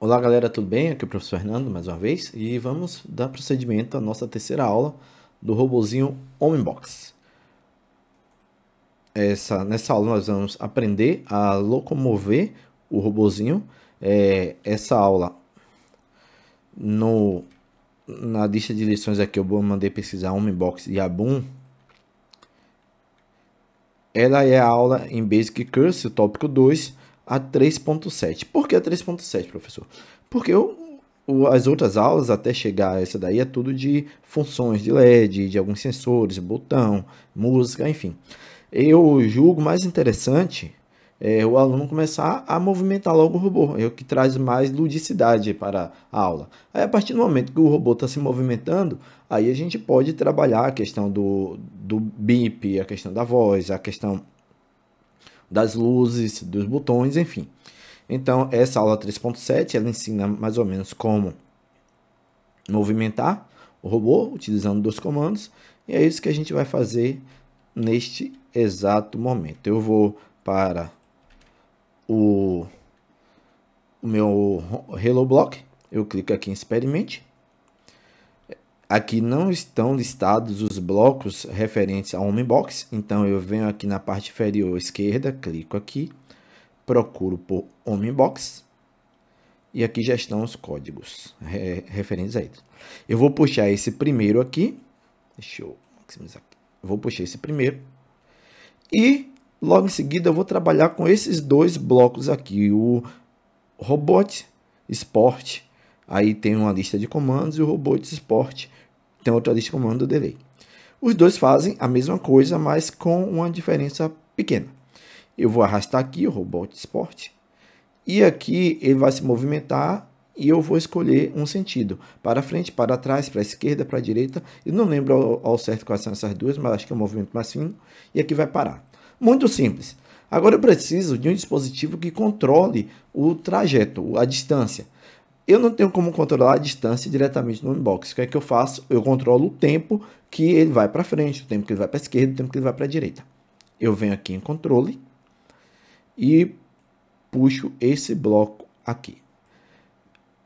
Olá galera, tudo bem? Aqui é o professor Fernando mais uma vez e vamos dar procedimento à nossa terceira aula do robozinho Homebox. Essa, nessa aula nós vamos aprender a locomover o robozinho. É, essa aula no, na lista de lições aqui eu mandei pesquisar Homebox e Abum. Ela é a aula em Basic Curse, o tópico 2 a 3.7. Por que a 3.7, professor? Porque eu, as outras aulas, até chegar a essa daí, é tudo de funções de LED, de alguns sensores, botão, música, enfim. Eu julgo mais interessante é, o aluno começar a movimentar logo o robô, é o que traz mais ludicidade para a aula. Aí, a partir do momento que o robô está se movimentando, aí a gente pode trabalhar a questão do, do bip, a questão da voz, a questão das luzes, dos botões, enfim. Então, essa aula 3.7, ela ensina mais ou menos como movimentar o robô utilizando dois comandos, e é isso que a gente vai fazer neste exato momento. Eu vou para o, o meu Hello Block, eu clico aqui em Experimente, Aqui não estão listados os blocos referentes ao home box, então eu venho aqui na parte inferior esquerda, clico aqui, procuro por home box e aqui já estão os códigos referentes a ele. Eu vou puxar esse primeiro aqui, deixa eu maximizar aqui, vou puxar esse primeiro e logo em seguida eu vou trabalhar com esses dois blocos aqui, o robot, esporte Aí tem uma lista de comandos e o robô de esporte tem outra lista de comando do delay. Os dois fazem a mesma coisa, mas com uma diferença pequena. Eu vou arrastar aqui o robô de esporte e aqui ele vai se movimentar e eu vou escolher um sentido, para frente, para trás, para a esquerda, para a direita. Eu não lembro ao certo quais são essas duas, mas acho que é um movimento mais fino e aqui vai parar. Muito simples. Agora eu preciso de um dispositivo que controle o trajeto, a distância. Eu não tenho como controlar a distância diretamente no inbox. O que é que eu faço? Eu controlo o tempo que ele vai para frente, o tempo que ele vai para a esquerda, o tempo que ele vai para a direita. Eu venho aqui em controle e puxo esse bloco aqui.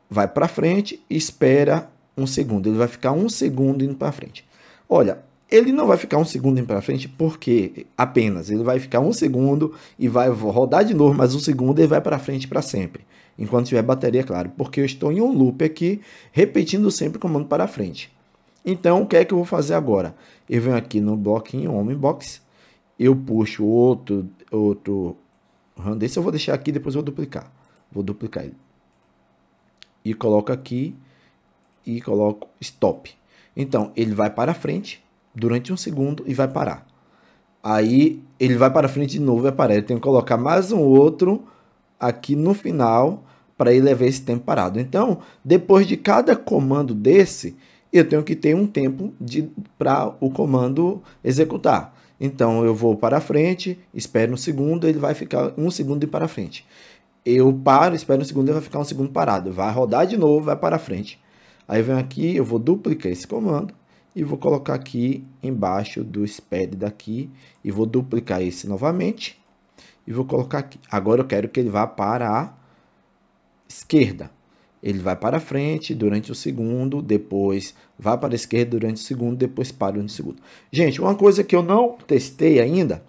Vai para frente, espera um segundo. Ele vai ficar um segundo indo para frente. Olha, ele não vai ficar um segundo para frente porque apenas ele vai ficar um segundo e vai rodar de novo, mas um segundo ele vai para frente para sempre, enquanto tiver bateria, claro, porque eu estou em um loop aqui repetindo sempre o comando para frente. Então, o que é que eu vou fazer agora? Eu venho aqui no bloquinho Home Box, eu puxo outro outro random, esse eu vou deixar aqui, depois eu vou duplicar. Vou duplicar ele. E coloco aqui e coloco stop. Então, ele vai para frente durante um segundo e vai parar. Aí ele vai para frente de novo e aparece. Tem que colocar mais um outro aqui no final para ele levar esse tempo parado. Então, depois de cada comando desse, eu tenho que ter um tempo para o comando executar. Então, eu vou para frente, espero um segundo, ele vai ficar um segundo e para frente. Eu paro, espero um segundo, ele vai ficar um segundo parado. Vai rodar de novo, vai para frente. Aí, vem venho aqui, eu vou duplicar esse comando e vou colocar aqui embaixo do SPED daqui e vou duplicar esse novamente e vou colocar aqui. Agora eu quero que ele vá para a esquerda. Ele vai para frente durante o segundo, depois vai para a esquerda durante o segundo, depois para o segundo. Gente, uma coisa que eu não testei ainda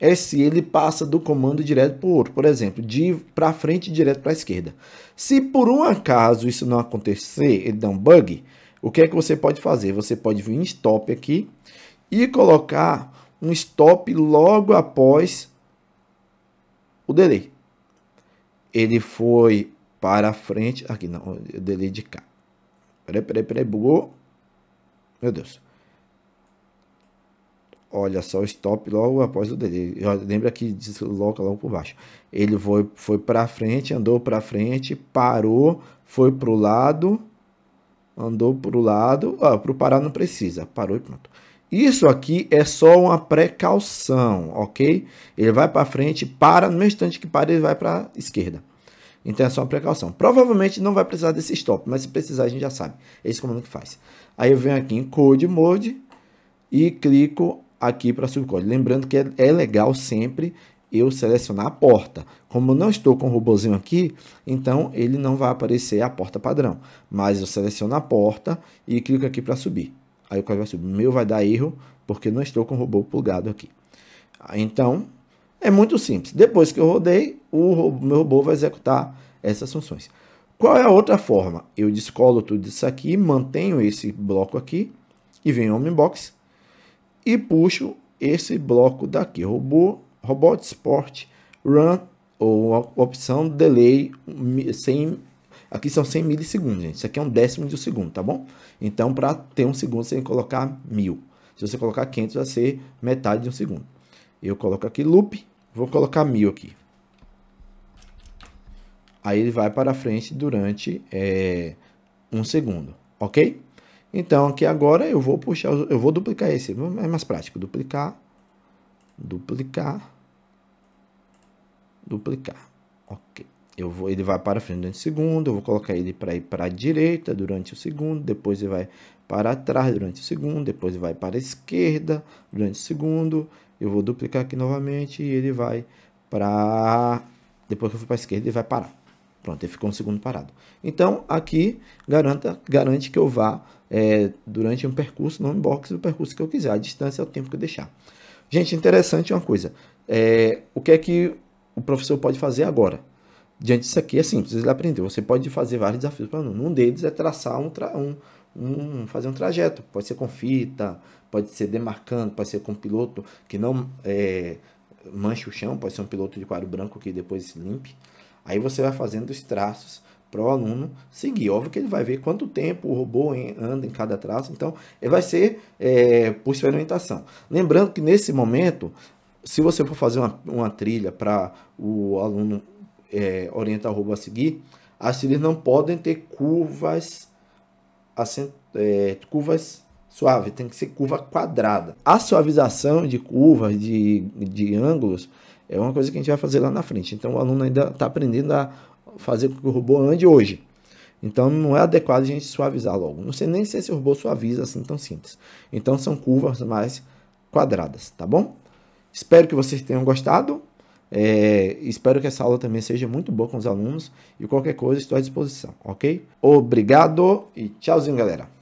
é se ele passa do comando direto para o outro. Por exemplo, de para frente direto para a esquerda. Se por um acaso isso não acontecer, ele dá um bug, o que é que você pode fazer? Você pode vir em stop aqui e colocar um stop logo após o delay. Ele foi para frente, aqui não, o delay de cá. Peraí, peraí, peraí, bugou. Meu Deus. Olha só o stop logo após o delay. Lembra que desloca logo por baixo. Ele foi, foi para frente, andou para frente, parou, foi para o lado Andou para o lado, ah, para o parar não precisa, parou e pronto. Isso aqui é só uma precaução, ok? Ele vai para frente, para, no instante que para, ele vai para a esquerda. Então é só uma precaução. Provavelmente não vai precisar desse stop, mas se precisar a gente já sabe. É esse comando que faz. Aí eu venho aqui em Code Mode e clico aqui para subcode. Lembrando que é, é legal sempre eu selecionar a porta. Como eu não estou com o robôzinho aqui, então ele não vai aparecer a porta padrão. Mas eu seleciono a porta e clico aqui para subir. Aí o código vai subir. O meu vai dar erro, porque não estou com o robô plugado aqui. Então, é muito simples. Depois que eu rodei, o meu robô vai executar essas funções. Qual é a outra forma? Eu descolo tudo isso aqui, mantenho esse bloco aqui e venho ao inbox e puxo esse bloco daqui, robô Robot Sport Run ou a opção Delay 100 Aqui são 100 milissegundos, gente. Isso aqui é um décimo de um segundo, tá bom? Então, para ter um segundo, você tem que colocar mil. Se você colocar 500, vai ser metade de um segundo. Eu coloco aqui loop, vou colocar mil aqui. Aí ele vai para frente durante é, um segundo, ok? Então, aqui agora eu vou puxar, eu vou duplicar esse, é mais prático, duplicar duplicar, duplicar, ok. Eu vou, ele vai para frente durante o segundo, eu vou colocar ele para ir para a direita durante o segundo, depois ele vai para trás durante o segundo, depois ele vai para a esquerda durante o segundo, eu vou duplicar aqui novamente e ele vai para, depois que eu for para a esquerda ele vai parar. Pronto, ele ficou um segundo parado. Então, aqui garanta, garante que eu vá é, durante um percurso, no inbox do percurso que eu quiser. A distância é o tempo que eu deixar. Gente, interessante uma coisa. É, o que é que o professor pode fazer agora? Diante disso aqui é simples, ele aprendeu. Você pode fazer vários desafios para o aluno. Um deles é traçar um, tra um, um, fazer um trajeto. Pode ser com fita, pode ser demarcando, pode ser com um piloto que não é, manche o chão, pode ser um piloto de quadro branco que depois se limpe. Aí você vai fazendo os traços para o aluno seguir. Óbvio que ele vai ver quanto tempo o robô anda em cada traço, então ele vai ser é, por experimentação. Lembrando que nesse momento, se você for fazer uma, uma trilha para o aluno é, orientar o robô a seguir, as trilhas não podem ter curvas, acent, é, curvas suaves, tem que ser curva quadrada. A suavização de curvas, de, de ângulos, é uma coisa que a gente vai fazer lá na frente. Então o aluno ainda está aprendendo a fazer com que o robô ande hoje. Então não é adequado a gente suavizar logo. Não sei nem se esse robô suaviza assim tão simples. Então são curvas mais quadradas, tá bom? Espero que vocês tenham gostado. É, espero que essa aula também seja muito boa com os alunos. E qualquer coisa estou à disposição, ok? Obrigado e tchauzinho, galera!